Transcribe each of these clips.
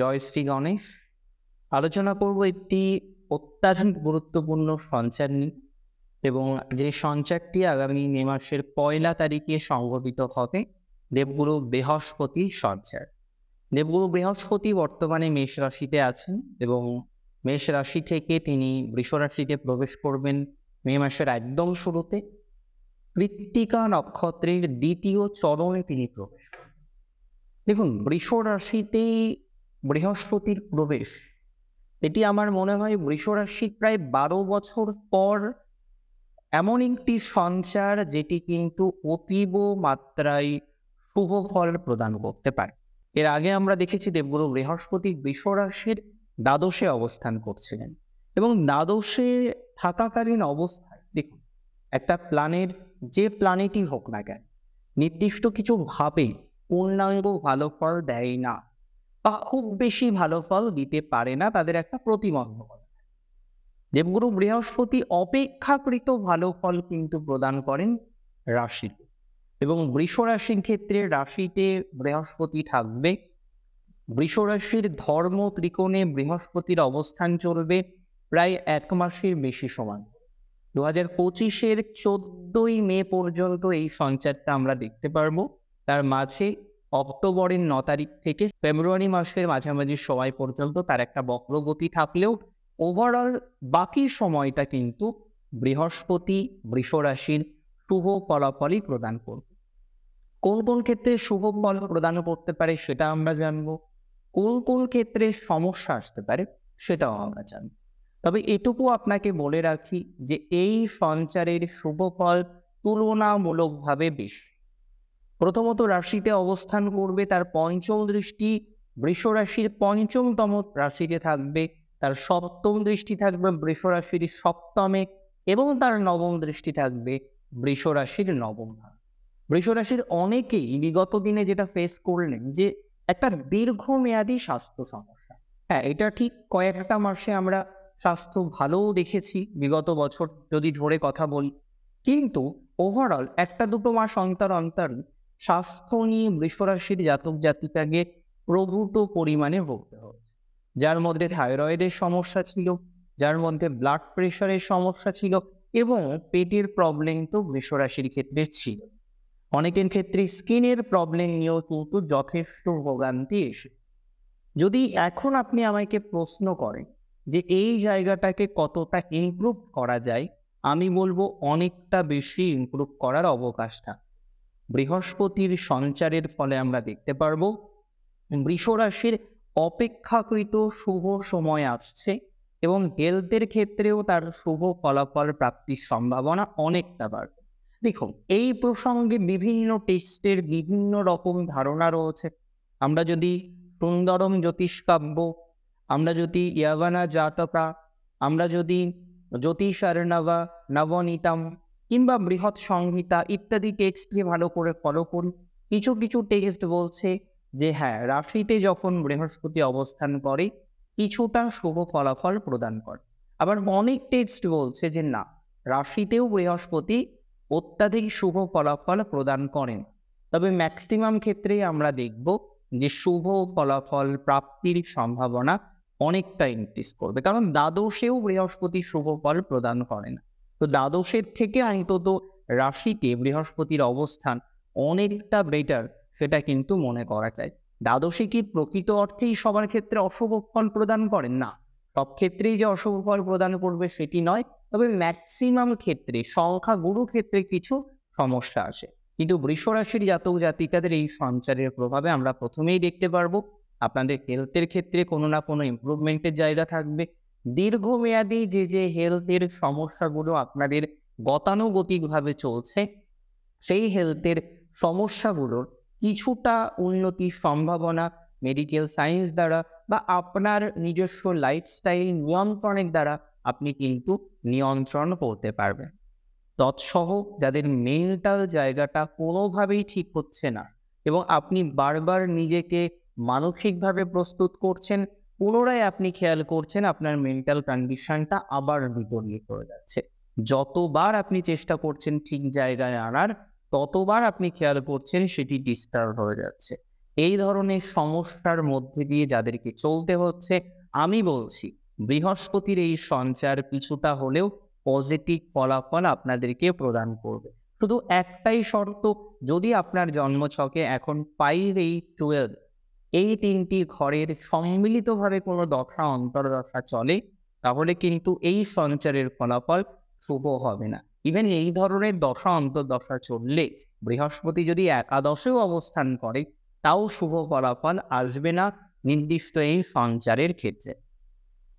জয়শ্রী গণেশ আলোচনা করব একটি অত্যাধিক গুরুত্বপূর্ণ সঞ্চার নিয়ে এবং যে সঞ্চারটি আগামী মে মাসের পয়লা তারিখে সংঘটিত হবে দেবগুরু বৃহস্পতি সঞ্চার দেবগুরু বৃহস্পতি বর্তমানে মেষ রাশিতে আছেন এবং মেষ রাশি থেকে তিনি বৃষ রাশিতে প্রবেশ করবেন মে মাসের একদম শুরুতে কৃত্তিকা নক্ষত্রের দ্বিতীয় চরণে তিনি প্রবেশ দেখুন বৃষ রাশিতেই বৃহস্পতির প্রবেশ এটি আমার মনে হয় বৃষরাশির প্রায় বারো বছর পর এমন একটি সঞ্চার যেটি কিন্তু অতীব মাত্রায় শুভ ফল প্রদান করতে পারে এর আগে আমরা দেখেছি দেবগুরু বৃহস্পতি বৃষরাশির দ্বাদশে অবস্থান করছিলেন এবং দ্বাদশে থাকাকালীন অবস্থায় দেখুন একটা প্ল্যানের যে প্ল্যানেটই হোক না কেন নির্দিষ্ট কিছু ভাবে পূর্ণাঙ্গ ভালো ফল দেয় না বা খুব বেশি ভালো ফল দিতে পারে না তাদের একটা প্রতিবন্ধ দেবগুরু বৃহস্পতি অপেক্ষাকৃত ভালো ফল কিন্তু প্রদান করেন রাশিতে এবং বৃষ রাশির ক্ষেত্রে রাশিতে বৃহস্পতি থাকবে বৃষ রাশির ধর্ম ত্রিকোণে বৃহস্পতির অবস্থান চলবে প্রায় এক মাসের বেশি সমান দু হাজার পঁচিশের চোদ্দই মে পর্যন্ত এই সঞ্চারটা আমরা দেখতে পারবো তার মাঝে অক্টোবরের ন তারিখ থেকে ফেব্রুয়ারি মাসের মাঝামাঝি সময় পর্যন্ত তার একটা বক্রগতি থাকলেও ওভারঅল বাকি সময়টা কিন্তু বৃহস্পতি বৃষরাশির শুভ ফলাফলই প্রদান করবে কোন কোন ক্ষেত্রে শুভ ফল প্রদান করতে পারে সেটা আমরা জানব কোন কোন ক্ষেত্রে সমস্যা আসতে পারে সেটাও আমরা জানব তবে এটুকু আপনাকে বলে রাখি যে এই সঞ্চারের শুভ ফল তুলনামূলকভাবে বেশি প্রথমত রাশিতে অবস্থান করবে তার পঞ্চম দৃষ্টি বৃষ রাশির পঞ্চমতম রাশিতে থাকবে তার সপ্তম দৃষ্টি থাকবে বৃষ রাশির সপ্তমে এবং তার নবম দৃষ্টি থাকবে বৃষ রাশির নবম বৃষ রাশির অনেকেই বিগত দিনে যেটা ফেস করলেন যে একটা দীর্ঘমেয়াদী স্বাস্থ্য সমস্যা হ্যাঁ এটা ঠিক কয়েকটা মাসে আমরা স্বাস্থ্য ভালোও দেখেছি বিগত বছর যদি ধরে কথা বলি কিন্তু ওভারঅল একটা দুটো মাস অন্তর অন্তর স্বাস্থ্য নিয়ে বৃষরাশির জাতক জাতিকাকে প্রভূত পরিমাণে ভুগতে হচ্ছে যার মধ্যে থাইরয়েডের সমস্যা ছিল যার মধ্যে ব্লাড প্রেশারের সমস্যা ছিল এবং পেটের প্রবলেম তো বৃষরাশির ক্ষেত্রে ছিল অনেকের ক্ষেত্রে স্কিনের প্রবলেম নিয়েও কিন্তু যথেষ্ট ভোগান্তি এসেছে যদি এখন আপনি আমাকে প্রশ্ন করেন যে এই জায়গাটাকে কতটা ইমপ্রুভ করা যায় আমি বলবো অনেকটা বেশি ইমপ্রুভ করার অবকাশ থাকে বৃহস্পতির সঞ্চারের ফলে আমরা দেখতে পারব বৃষ রাশির অপেক্ষাকৃত শুভ সময় আসছে এবং হেলথের ক্ষেত্রেও তার শুভ ফলাফল প্রাপ্তির সম্ভাবনা অনেকটা বাড়বে দেখুন এই প্রসঙ্গে বিভিন্ন টেস্টের বিভিন্ন রকম ধারণা রয়েছে আমরা যদি সুন্দরম জ্যোতিষকাব্য আমরা যদি ইয়াবানা জাতকা আমরা যদি জ্যোতিষার্ণবা নবনীতম কিংবা বৃহৎ সংহিতা ইত্যাদি টেক্সটকে ভালো করে ফলো করুন কিছু কিছু টেক্সট বলছে যে হ্যাঁ রাশিতে যখন বৃহস্পতি অবস্থান করে কিছুটা শুভ ফলাফল প্রদান করে আবার অনেক টেক্সট বলছে যে না রাশিতেও বৃহস্পতি অত্যাধিক শুভ ফলাফল প্রদান করেন তবে ম্যাক্সিমাম ক্ষেত্রে আমরা দেখব যে শুভ ফলাফল প্রাপ্তির সম্ভাবনা অনেকটা ইনক্রিজ করবে কারণ দ্বাদশেও বৃহস্পতি শুভ ফল প্রদান করে না তো দ্বাদশের থেকে অন্তত রাশিতে বৃহস্পতির অবস্থান অনেকটা বেটার সেটা কিন্তু মনে করা যায় দ্বাদশে কি প্রকৃত অর্থেই সবার ক্ষেত্রে অশুভ ফল প্রদান করেন না সব ক্ষেত্রেই যে অশুভ ফল প্রদান করবে সেটি নয় তবে ম্যাক্সিমাম ক্ষেত্রে সংখ্যা গুরু ক্ষেত্রে কিছু সমস্যা আসে কিন্তু বৃষরাশির জাতক জাতিকাদের এই সঞ্চারের প্রভাবে আমরা প্রথমেই দেখতে পারবো আপনাদের হেলথের ক্ষেত্রে কোনো না কোনো ইম্প্রুভমেন্টের জায়গা থাকবে দীর্ঘমেয়াদী যে যে হেলথের সমস্যাগুলো আপনাদের গতানুগতিকভাবে চলছে সেই হেলথের সমস্যাগুলোর কিছুটা উন্নতির সম্ভাবনা মেডিকেল সায়েন্স দ্বারা বা আপনার নিজস্ব লাইফস্টাইল নিয়ন্ত্রণের দ্বারা আপনি কিন্তু নিয়ন্ত্রণ করতে পারবেন তৎসহ যাদের মেন্টাল জায়গাটা কোনোভাবেই ঠিক হচ্ছে না এবং আপনি বারবার নিজেকে মানসিকভাবে প্রস্তুত করছেন পুনরায় আপনি খেয়াল করছেন আপনার মেন্টাল কন্ডিশনটা আবার বিপরীত হয়ে যাচ্ছে যতবার আপনি চেষ্টা করছেন ঠিক জায়গায় আনার ততবার আপনি খেয়াল করছেন সেটি ডিস্টার্ব হয়ে যাচ্ছে এই ধরনের সমস্যার মধ্যে দিয়ে যাদেরকে চলতে হচ্ছে আমি বলছি বৃহস্পতির এই সঞ্চার কিছুটা হলেও পজিটিভ ফলাফল আপনাদেরকে প্রদান করবে শুধু একটাই শর্ত যদি আপনার জন্মছকে এখন ফাইভ এইট টুয়েলভ এই তিনটি ঘরের সম্মিলিতভাবে কোনো দশা অন্তর্দশা চলে তাহলে কিন্তু এই সঞ্চারের ফলাফল শুভ হবে না ইভেন এই ধরনের দশা অন্তর্দশা চললে বৃহস্পতি যদি একাদশেও অবস্থান করে তাও শুভ ফলাফল আসবে না নির্দিষ্ট এই সঞ্চারের ক্ষেত্রে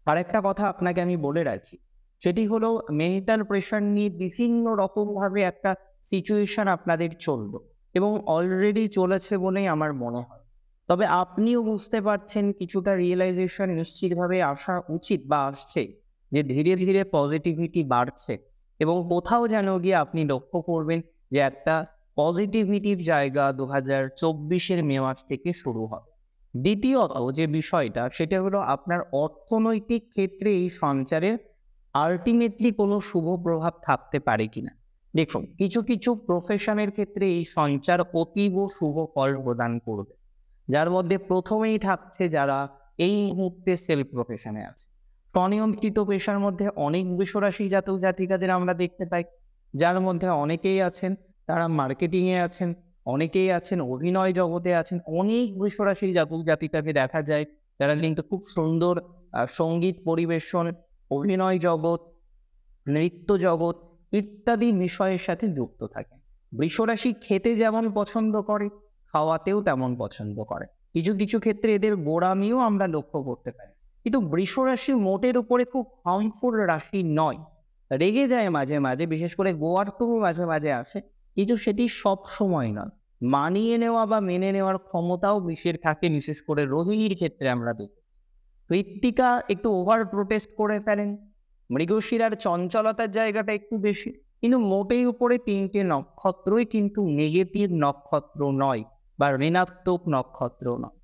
আরেকটা কথা আপনাকে আমি বলে রাখি সেটি হলো মেন্টাল প্রেশার নিয়ে বিভিন্ন রকমভাবে একটা সিচুয়েশন আপনাদের চলল এবং অলরেডি চলেছে বলেই আমার মনে হয় তবে আপনিও বুঝতে পারছেন কিছুটা রিয়েলাইজেশন নিশ্চিতভাবে আসা উচিত বা আসছে যে ধীরে ধীরে পজিটিভিটি বাড়ছে এবং কোথাও যেন গিয়ে আপনি লক্ষ্য করবেন যে একটা পজিটিভিটির জায়গা দু হাজার চব্বিশের মে মাস থেকে শুরু হবে দ্বিতীয়ত যে বিষয়টা সেটা হলো আপনার অর্থনৈতিক ক্ষেত্রে এই সঞ্চারের আলটিমেটলি কোনো শুভ প্রভাব থাকতে পারে কিনা দেখুন কিছু কিছু প্রফেশনের ক্ষেত্রে এই সঞ্চার অতীব শুভ ফল প্রদান করবে যার মধ্যে প্রথমেই থাকছে যারা এই মুহূর্তে সেলফ প্রফেশনে আছে স্বনিয়ন্ত্রিত পেশার মধ্যে অনেক বিশ্বরাশি জাতক জাতিকাদের আমরা দেখতে পাই যার মধ্যে অনেকেই আছেন তারা মার্কেটিংয়ে আছেন অনেকেই আছেন অভিনয় জগতে আছেন অনেক বৃষরাশির জাতক জাতিকাকে দেখা যায় যারা কিন্তু খুব সুন্দর সঙ্গীত পরিবেশন অভিনয় জগৎ নৃত্য জগৎ ইত্যাদি বিষয়ের সাথে যুক্ত থাকে বৃষরাশি খেতে যেমন পছন্দ করে খাওয়াতেও তেমন পছন্দ করে কিছু কিছু ক্ষেত্রে এদের গোড়ামিও আমরা লক্ষ্য করতে পারি কিন্তু বৃষ রাশি মোটের উপরে খুব হার্মফুল রাশি নয় রেগে যায় মাঝে মাঝে বিশেষ করে গোয়ার তবু মাঝে মাঝে আসে কিন্তু সেটি সব সময় নয় মানিয়ে নেওয়া বা মেনে নেওয়ার ক্ষমতাও বিশের থাকে বিশেষ করে রোহিণীর ক্ষেত্রে আমরা দেখেছি কৃত্তিকা একটু ওভার প্রোটেস্ট করে ফেলেন মৃগশিরার চঞ্চলতার জায়গাটা একটু বেশি কিন্তু মোটেই উপরে তিনটে নক্ষত্রই কিন্তু নেগেটিভ নক্ষত্র নয় বা ঋণাত্মক নক্ষত্র নয়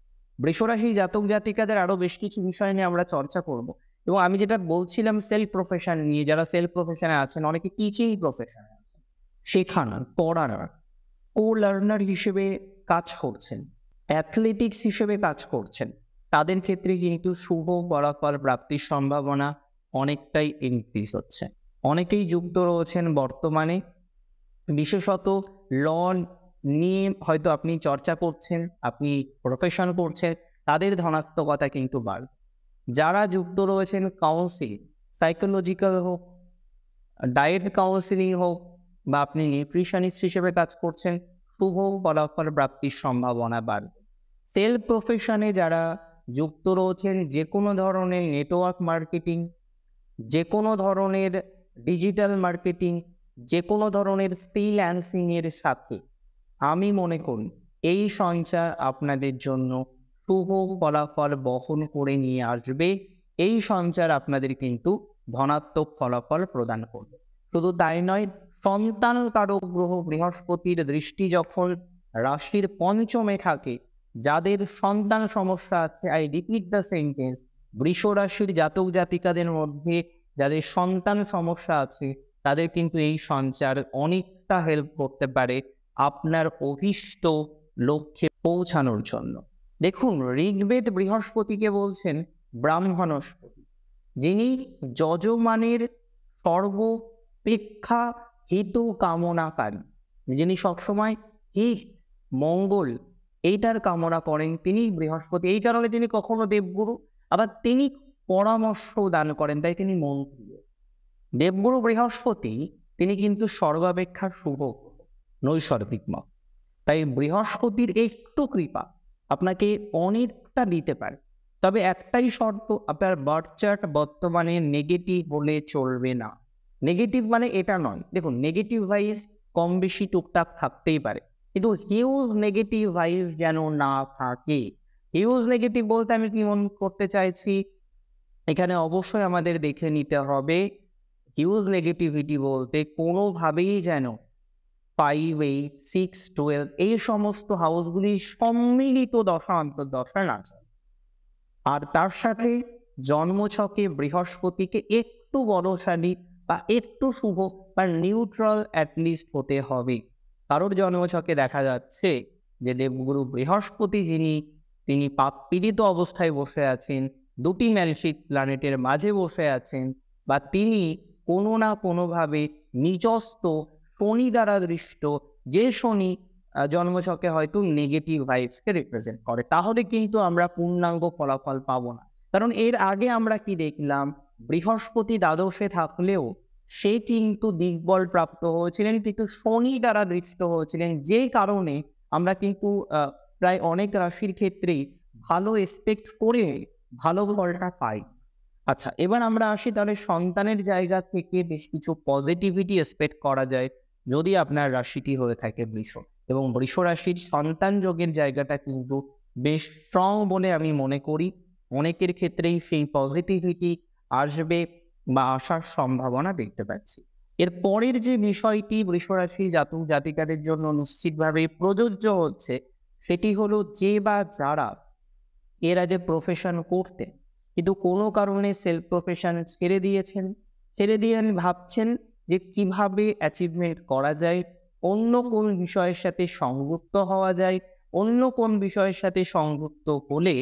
বৃষরাশি জাতক জাতিকাদের আরও বেশ কিছু বিষয় নিয়ে আমরা চর্চা করব এবং আমি যেটা বলছিলাম সেলফ প্রফেশন নিয়ে যারা সেলফ প্রফেশনে আছেন অনেকে টিচিং প্রফেশনে আছেন শেখানোর পড়ানোর কো লার্নার হিসেবে কাজ করছেন অ্যাথলেটিক্স হিসেবে কাজ করছেন তাদের ক্ষেত্রে কিন্তু শুভ ফলাফল প্রাপ্তির সম্ভাবনা অনেকটাই ইনক্রিজ হচ্ছে অনেকেই যুক্ত রয়েছেন বর্তমানে বিশেষত লন নিয়ে হয়তো আপনি চর্চা করছেন আপনি প্রফেশন করছেন তাদের ধনাত্মকতা কিন্তু বাড়বে যারা যুক্ত রয়েছেন কাউন্সিল সাইকোলজিক্যাল হোক ডায়েট কাউন্সিলিং হোক বা আপনি নিউট্রিশনিস্ট হিসেবে কাজ করছেন শুভ ফলাফল প্রাপ্তির সম্ভাবনা বাড়বে সেলফ প্রফেশনে যারা যুক্ত রয়েছেন যে কোনো ধরনের নেটওয়ার্ক মার্কেটিং যে কোনো ধরনের ডিজিটাল মার্কেটিং যে কোনো ধরনের ফ্রিল্যান্সিংয়ের সাথে আমি মনে করি এই সঞ্চার আপনাদের জন্য শুভ ফলাফল বহন করে নিয়ে আসবে এই সঞ্চার আপনাদের কিন্তু ধনাত্মক ফলাফল প্রদান করবে শুধু তাই নয় সন্তান কারক গ্রহ বৃহস্পতির দৃষ্টি যখন রাশির পঞ্চমে থাকে যাদের সন্তান সমস্যা আছে আই রিপিট দ্য সেন্টেন্স বৃষ রাশির জাতক জাতিকাদের মধ্যে যাদের সন্তান সমস্যা আছে তাদের কিন্তু এই সঞ্চার অনেকটা হেল্প করতে পারে আপনার অভীষ্ট লক্ষ্যে পৌঁছানোর জন্য দেখুন ঋগ্বেদ বৃহস্পতিকে বলছেন ব্রাহ্মণস্পতি যিনি যজমানের সর্বপেক্ষা হিত কামনাকারী যিনি সবসময় হিত মঙ্গল এইটার কামনা করেন তিনি বৃহস্পতি এই কারণে তিনি কখনো দেবগুরু আবার তিনি পরামর্শ দান করেন তাই তিনি মন্ত্রী দেবগুরু বৃহস্পতি তিনি কিন্তু সর্বাপেক্ষা শুভ নৈসর্গিক মত তাই বৃহস্পতির একটু কৃপা আপনাকে অনেকটা দিতে পারে তবে একটাই শর্ত আপনার বার্থ চার্ট বর্তমানে নেগেটিভ বলে চলবে না নেগেটিভ মানে এটা নয় দেখুন নেগেটিভ ভাইস কম বেশি টুকটাক থাকতেই পারে কিন্তু হিউজ নেগেটিভ ভাইস যেন না থাকে হিউজ নেগেটিভ বলতে আমি কি মন করতে চাইছি এখানে অবশ্যই আমাদের দেখে নিতে হবে হিউজ নেগেটিভিটি বলতে কোনোভাবেই যেন ফাইভ এইট সিক্স টুয়েলভ এই সমস্ত হাউসগুলি সম্মিলিত দশা অন্তর্দশায় আছে আর তার সাথে জন্মছকে বৃহস্পতিকে একটু বলশালী বা একটু শুভ বা নিউট্রাল অ্যাটলিস্ট হতে হবে কারোর জন্মছকে দেখা যাচ্ছে যে দেবগুরু বৃহস্পতি যিনি তিনি পাপ পীড়িত অবস্থায় বসে আছেন দুটি ম্যালসিক প্ল্যানেটের মাঝে বসে আছেন বা তিনি কোনো না কোনোভাবে নিজস্ব শনি দ্বারা দৃষ্ট যে শনি জন্মছকে হয়তো নেগেটিভ ভাইবসকে রিপ্রেজেন্ট করে তাহলে কিন্তু আমরা পূর্ণাঙ্গ ফলাফল পাবো না কারণ এর আগে আমরা কি দেখলাম বৃহস্পতি দ্বাদশে থাকলেও সে কিন্তু দিকবল প্রাপ্ত হয়েছিলেন কিন্তু শনি দ্বারা দৃষ্ট হয়েছিলেন যে কারণে আমরা কিন্তু প্রায় অনেক রাশির ক্ষেত্রেই ভালো এক্সপেক্ট করে ভালো ফলটা পাই আচ্ছা এবার আমরা আসি তাহলে সন্তানের জায়গা থেকে বেশ কিছু পজিটিভিটি এক্সপেক্ট করা যায় যদি আপনার রাশিটি হয়ে থাকে বৃষ এবং বৃষ রাশির সন্তান যোগের জায়গাটা কিন্তু বেশ স্ট্রং বলে আমি মনে করি অনেকের ক্ষেত্রেই সেই পজিটিভিটি আসবে বা আসার সম্ভাবনা দেখতে পাচ্ছি এর পরের যে বিষয়টি বৃষরাশি জাতক জাতিকাদের জন্য নিশ্চিতভাবে প্রযোজ্য হচ্ছে সেটি হলো যে বা যারা এর আগে প্রফেশন করতেন কিন্তু কোনো কারণে সেলফ প্রফেশন ছেড়ে দিয়েছেন ছেড়ে দিয়ে ভাবছেন যে কিভাবে অ্যাচিভমেন্ট করা যায় অন্য কোন বিষয়ের সাথে সংযুক্ত হওয়া যায় অন্য কোন বিষয়ের সাথে সংযুক্ত হলে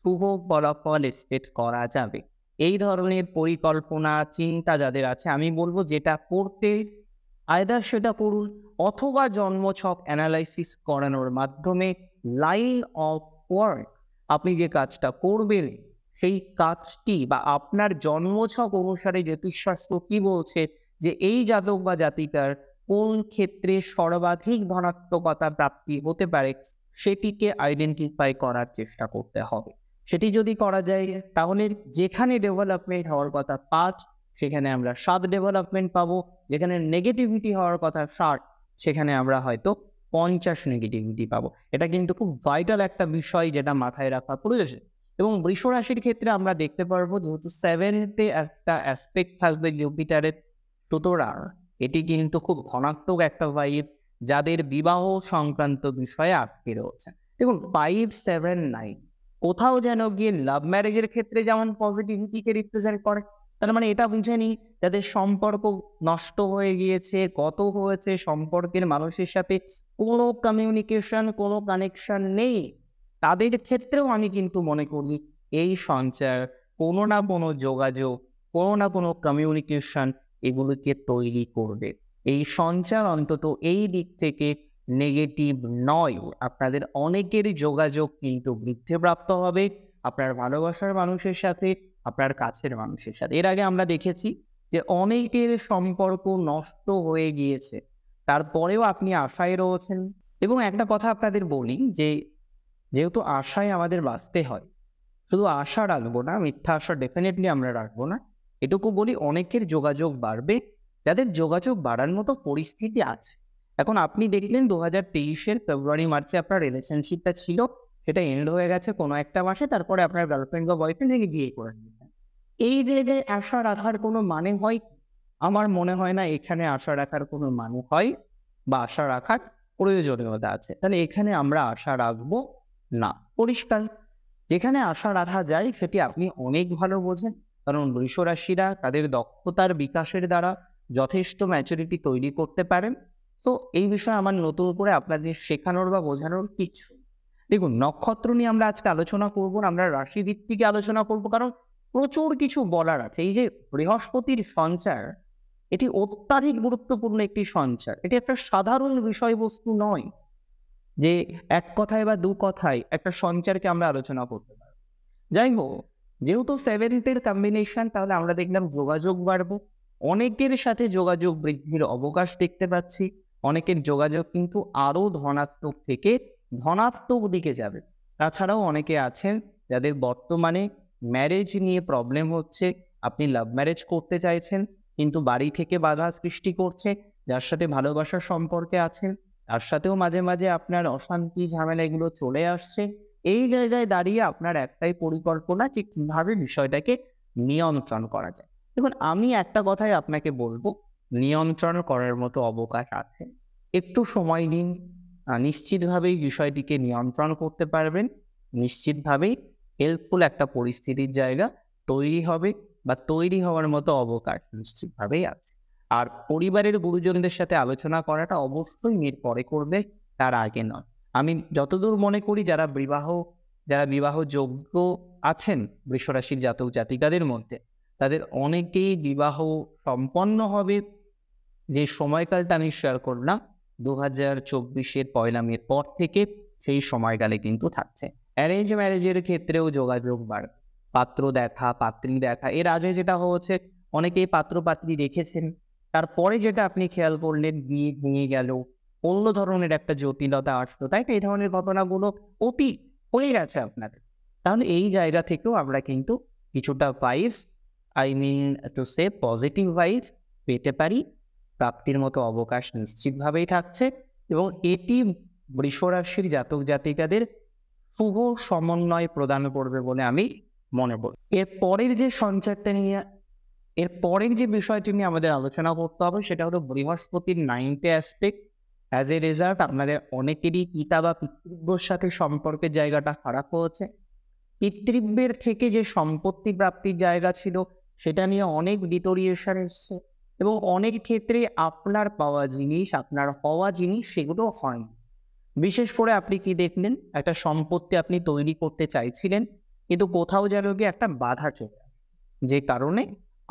শুভ ফলাফল এক্সপেক্ট করা যাবে এই ধরনের পরিকল্পনা চিন্তা যাদের আছে আমি বলবো যেটা করতে আয়দার সেটা করুন অথবা জন্মছক অ্যানালাইসিস করানোর মাধ্যমে লাইন অফ ওয়ার্ক আপনি যে কাজটা করবেন সেই কাজটি বা আপনার জন্মছক অনুসারে জ্যোতিষশাস্ত্র কি বলছে যে এই জাতক বা জাতিকার কোন ক্ষেত্রে সর্বাধিক ধনাত্মকতা প্রাপ্তি হতে পারে সেটিকে আইডেন্টিফাই করার চেষ্টা করতে হবে সেটি যদি করা যায় তাহলে যেখানে ডেভেলপমেন্ট হওয়ার কথা পাঁচ সেখানে আমরা সাত ডেভেলপমেন্ট পাবো যেখানে নেগেটিভিটি হওয়ার কথা ষাট সেখানে আমরা হয়তো পঞ্চাশ নেগেটিভিটি পাবো এটা কিন্তু খুব ভাইটাল একটা বিষয় যেটা মাথায় রাখা প্রয়োজন এবং বৃষ রাশির ক্ষেত্রে আমরা দেখতে পারবো যেহেতু সেভেনতে একটা অ্যাসপেক্ট থাকবে জুপিটারের সুতরাং এটি কিন্তু খুব ঘনাত্মক একটা ভাইব যাদের বিবাহ সংক্রান্ত বিষয়ে আটকে রয়েছে দেখুন ফাইভ সেভেন নাইন কোথাও যেন গিয়ে লাভ ম্যারেজের ক্ষেত্রে যেমন পজিটিভিটিকে রিপ্রেজেন্ট করে তার মানে এটা বুঝে নি যাদের সম্পর্ক নষ্ট হয়ে গিয়েছে গত হয়েছে সম্পর্কের মানুষের সাথে কোনো কমিউনিকেশন কোনো কানেকশন নেই তাদের ক্ষেত্রেও আমি কিন্তু মনে করি এই সঞ্চয় কোনো না কোনো যোগাযোগ কোনো না কোনো কমিউনিকেশন এগুলিকে তৈরি করবে এই সঞ্চার অন্তত এই দিক থেকে নেগেটিভ নয় আপনাদের অনেকের যোগাযোগ কিন্তু বৃদ্ধিপ্রাপ্ত হবে আপনার ভালোবাসার মানুষের সাথে আপনার কাছের মানুষের সাথে এর আগে আমরা দেখেছি যে অনেকের সম্পর্ক নষ্ট হয়ে গিয়েছে তারপরেও আপনি আশায় রয়েছেন এবং একটা কথা আপনাদের বলি যে যেহেতু আশায় আমাদের বাঁচতে হয় শুধু আশা রাখবো না মিথ্যা আশা ডেফিনেটলি আমরা রাখবো না এটুকু বলি অনেকের যোগাযোগ বাড়বে যাদের যোগাযোগ বাড়ার মতো পরিস্থিতি আছে এখন আপনি দেখলেন দু হাজার তেইশের ফেব্রুয়ারি মার্চে আপনার রিলেশনশিপটা ছিল সেটা এন্ড হয়ে গেছে কোনো একটা মাসে তারপরে আপনার গার্লফ্রেন্ড বা বয়ফ্রেন্ড থেকে বিয়ে করে নিয়েছেন এই জায়গায় আশা রাখার কোনো মানে হয় আমার মনে হয় না এখানে আশা রাখার কোনো মানে হয় বা আশা রাখার প্রয়োজনীয়তা আছে তাহলে এখানে আমরা আশা রাখবো না পরিষ্কার যেখানে আশা রাখা যায় সেটি আপনি অনেক ভালো বোঝেন কারণ বৃষরাশিরা তাদের দক্ষতার বিকাশের দ্বারা যথেষ্ট ম্যাচুরিটি তৈরি করতে পারেন তো এই বিষয়ে আমার নতুন করে আপনাদের শেখানোর বা বোঝানোর কিছু দেখুন নক্ষত্র নিয়ে আমরা আজকে আলোচনা করব আমরা রাশি ভিত্তিকে আলোচনা করব কারণ প্রচুর কিছু বলার আছে এই যে বৃহস্পতির সঞ্চার এটি অত্যাধিক গুরুত্বপূর্ণ একটি সঞ্চার এটি একটা সাধারণ বিষয়বস্তু নয় যে এক কথায় বা দু কথায় একটা সঞ্চারকে আমরা আলোচনা করতে পারি যাই হোক যেহেতু সেভেন্থের কম্বিনেশন তাহলে আমরা দেখলাম যোগাযোগ বাড়বো অনেকের সাথে যোগাযোগ বৃদ্ধির অবকাশ দেখতে পাচ্ছি অনেকের যোগাযোগ কিন্তু আরও ধনাত্মক থেকে ধনাত্মক দিকে যাবে তাছাড়াও অনেকে আছেন যাদের বর্তমানে ম্যারেজ নিয়ে প্রবলেম হচ্ছে আপনি লাভ ম্যারেজ করতে চাইছেন কিন্তু বাড়ি থেকে বাধা সৃষ্টি করছে যার সাথে ভালোবাসার সম্পর্কে আছেন তার সাথেও মাঝে মাঝে আপনার অশান্তি ঝামেলা এগুলো চলে আসছে এই জায়গায় দাঁড়িয়ে আপনার একটাই পরিকল্পনা যে কিভাবে বিষয়টাকে নিয়ন্ত্রণ করা যায় দেখুন আমি একটা কথাই আপনাকে বলবো নিয়ন্ত্রণ করার মতো অবকাশ আছে একটু সময় দিন নিশ্চিতভাবেই বিষয়টিকে নিয়ন্ত্রণ করতে পারবেন নিশ্চিতভাবেই হেল্পফুল একটা পরিস্থিতির জায়গা তৈরি হবে বা তৈরি হওয়ার মতো অবকাশ নিশ্চিতভাবেই আছে আর পরিবারের গুরুজনদের সাথে আলোচনা করাটা অবশ্যই মেয়ের পরে করবে তার আগে নয় আমি যতদূর মনে করি যারা বিবাহ যারা বিবাহ যোগ্য আছেন বৃষরাশির জাতক জাতিকাদের মধ্যে তাদের অনেকেই বিবাহ সম্পন্ন হবে যে সময়কালটা আমি শেয়ার করলাম দু হাজার চব্বিশের পয়লা পর থেকে সেই সময়কালে কিন্তু থাকছে অ্যারেঞ্জ ম্যারেজের ক্ষেত্রেও যোগাযোগ বাড়বে পাত্র দেখা পাত্রী দেখা এর আগে যেটা হয়েছে অনেকেই পাত্র পাত্রী দেখেছেন তারপরে যেটা আপনি খেয়াল করলেন বিয়ে ভেঙে গেল অন্য ধরনের একটা জটিলতা আসতো তাই তো এই ধরনের ঘটনাগুলো অতি হয়ে গেছে আপনার তাহলে এই জায়গা থেকেও আমরা কিন্তু কিছুটা vibes I mean to say positive vibes পেতে পারি প্রাপ্তির মতো অবকাশ নিশ্চিতভাবেই থাকছে এবং এটি বৃষরাশির জাতক জাতিকাদের শুভ সমন্বয় প্রদান করবে বলে আমি মনে করি এর পরের যে সঞ্চারটা নিয়ে এর পরের যে বিষয়টি নিয়ে আমাদের আলোচনা করতে হবে সেটা হলো বৃহস্পতির নাইনটে অ্যাসপেক্ট অ্যাজ এ রেজাল্ট আপনাদের অনেকেরই পিতা বা পিতৃব্যর সাথে সম্পর্কের জায়গাটা খারাপ হয়েছে পিতৃব্যের থেকে যে সম্পত্তি প্রাপ্তির জায়গা ছিল সেটা নিয়ে অনেক ডিটোরিয়েশন এসছে এবং অনেক ক্ষেত্রে আপনার পাওয়া জিনিস আপনার হওয়া জিনিস সেগুলো হয়নি বিশেষ করে আপনি কি দেখলেন একটা সম্পত্তি আপনি তৈরি করতে চাইছিলেন কিন্তু কোথাও যেন গিয়ে একটা বাধা চলে যে কারণে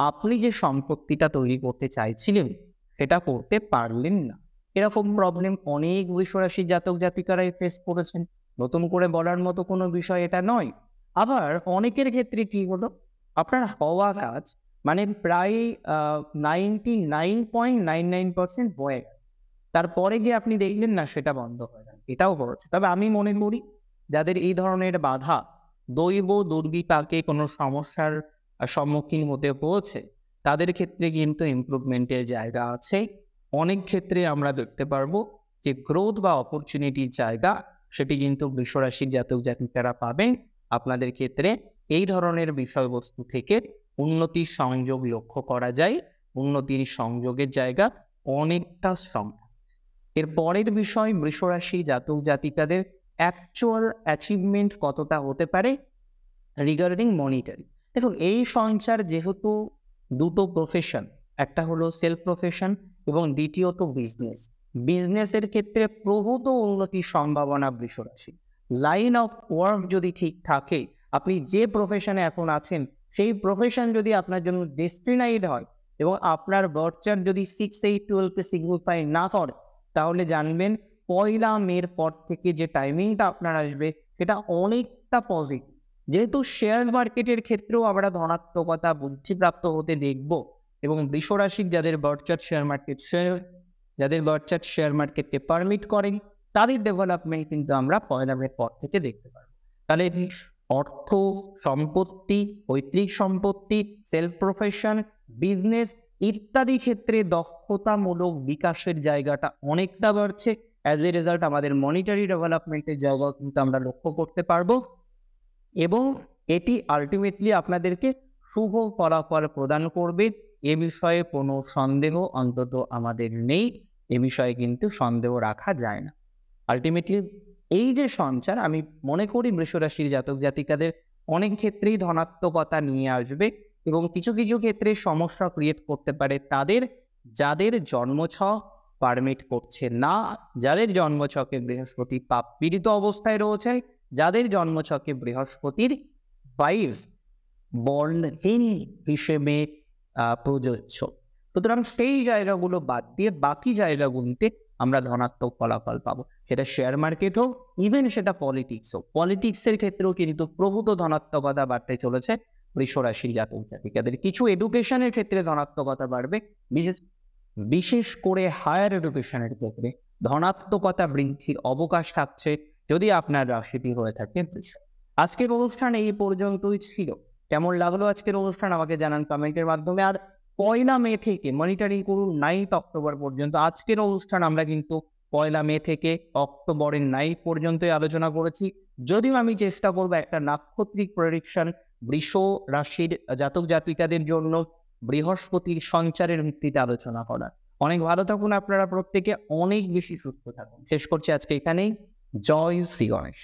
আপনি যে সম্পত্তিটা তৈরি করতে চাইছিলেন সেটা করতে পারলেন না এরকম প্রবলেম অনেক বৃষরাশি জাতক জাতিকারাই ফেস করেছেন নতুন করে বলার মতো কোনো বিষয় এটা নয় আবার অনেকের ক্ষেত্রে কি হলো আপনার হওয়া কাজ মানে প্রায় ninety nine point nine nine percent হয়ে গেছে তারপরে গিয়ে আপনি দেখলেন না সেটা বন্ধ হয়ে গেল এটাও করেছে তবে আমি মনে করি যাদের এই ধরনের বাধা দৈব দুর্বিপাকে কোনো সমস্যার সম্মুখীন হতে হয়েছে তাদের ক্ষেত্রে কিন্তু ইমপ্রুভমেন্টের জায়গা আছে অনেক ক্ষেত্রে আমরা দেখতে পারবো যে গ্রোথ বা অপরচুনিটির জায়গা সেটি কিন্তু বিশ্বরাশির জাতক জাতিকারা পাবেন আপনাদের ক্ষেত্রে এই ধরনের বিষয়বস্তু থেকে উন্নতির সংযোগ লক্ষ্য করা যায় উন্নতির সংযোগের জায়গা অনেকটা শ্রম এর পরের বিষয় বৃষরাশি জাতক জাতিকাদের অ্যাকচুয়াল অ্যাচিভমেন্ট কতটা হতে পারে রিগার্ডিং মনিটারি দেখুন এই সঞ্চার যেহেতু দুটো প্রফেশন একটা হলো সেলফ প্রফেশন এবং দ্বিতীয়ত বিজনেস বিজনেসের ক্ষেত্রে প্রভূত উন্নতির সম্ভাবনা বৃষরাশি লাইন অফ ওয়ার্ক যদি ঠিক থাকে আপনি যে প্রফেশনে এখন আছেন সেই প্রফেশন যদি আপনার জন্য ডেস্টিনাইড হয় এবং আপনার বর্চার যদি সিক্স এইট টুয়েলভকে সিগনিফাই না করে তাহলে জানবেন পয়লা মের পর থেকে যে টাইমিংটা আপনার আসবে সেটা অনেকটা পজিটিভ যেহেতু শেয়ার মার্কেটের ক্ষেত্রেও আমরা ধনাত্মকতা বুদ্ধিপ্রাপ্ত হতে দেখব এবং বৃষরাশিক যাদের বর্চার শেয়ার মার্কেট শেয়ার যাদের বর্চার শেয়ার মার্কেটকে পারমিট করেন তাদের ডেভেলপমেন্ট কিন্তু আমরা পয়লা মের পর থেকে দেখতে পাবো তাহলে অর্থ সম্পত্তি পৈতৃক সম্পত্তি সেলফ প্রফেশন বিজনেস ইত্যাদি ক্ষেত্রে দক্ষতামূলক বিকাশের জায়গাটা অনেকটা বাড়ছে অ্যাজ এ রেজাল্ট আমাদের মনিটারি ডেভেলপমেন্টের জায়গাও কিন্তু আমরা লক্ষ্য করতে পারবো এবং এটি আলটিমেটলি আপনাদেরকে শুভ ফলাফল প্রদান করবে এ বিষয়ে কোনো সন্দেহ অন্তত আমাদের নেই এ বিষয়ে কিন্তু সন্দেহ রাখা যায় না আলটিমেটলি এই যে সঞ্চার আমি মনে করি মৃষরাশির জাতক জাতিকাদের অনেক ক্ষেত্রেই ধনাত্মকতা নিয়ে আসবে এবং কিছু কিছু ক্ষেত্রে সমস্যা ক্রিয়েট করতে পারে তাদের যাদের জন্মছ পারমিট করছে না যাদের জন্মছকে বৃহস্পতি পাপ পীড়িত অবস্থায় রয়েছে যাদের জন্মছকে বৃহস্পতির বাইভ বর্ণহীন হিসেবে প্রযোজ্য সুতরাং সেই জায়গাগুলো বাদ দিয়ে বাকি জায়গাগুলিতে আমরা ধনাত্মক ফলাফল পাবো সেটা শেয়ার মার্কেট হোক ইভেন সেটা পলিটিক্স হোক পলিটিক্সের ক্ষেত্রেও কিন্তু প্রভূত ধনাত্মকতা বাড়তে চলেছে বৃষরাশির জাতক জাতিকাদের কিছু এডুকেশনের ক্ষেত্রে ধনাত্মকতা বাড়বে বিশেষ বিশেষ করে হায়ার এডুকেশনের ক্ষেত্রে ধনাত্মকতা বৃদ্ধির অবকাশ থাকছে যদি আপনার রাশিটি হয়ে থাকে আজকের অনুষ্ঠান এই পর্যন্তই ছিল কেমন লাগলো আজকের অনুষ্ঠান আমাকে জানান কমেন্টের মাধ্যমে আর পয়লা মে থেকে মনিটরিং করুন নাইন্থ অক্টোবর পর্যন্ত আজকের অনুষ্ঠান আমরা কিন্তু পয়লা মে থেকে অক্টোবরের নাইট পর্যন্তই আলোচনা করেছি যদিও আমি চেষ্টা করব একটা নাক্ষত্রিক প্রেডিকশন বৃষ রাশির জাতক জাতিকাদের জন্য বৃহস্পতির সঞ্চারের ভিত্তিতে আলোচনা করার অনেক ভালো থাকুন আপনারা প্রত্যেকে অনেক বেশি সুস্থ থাকুন শেষ করছি আজকে এখানেই জয় শ্রী গণেশ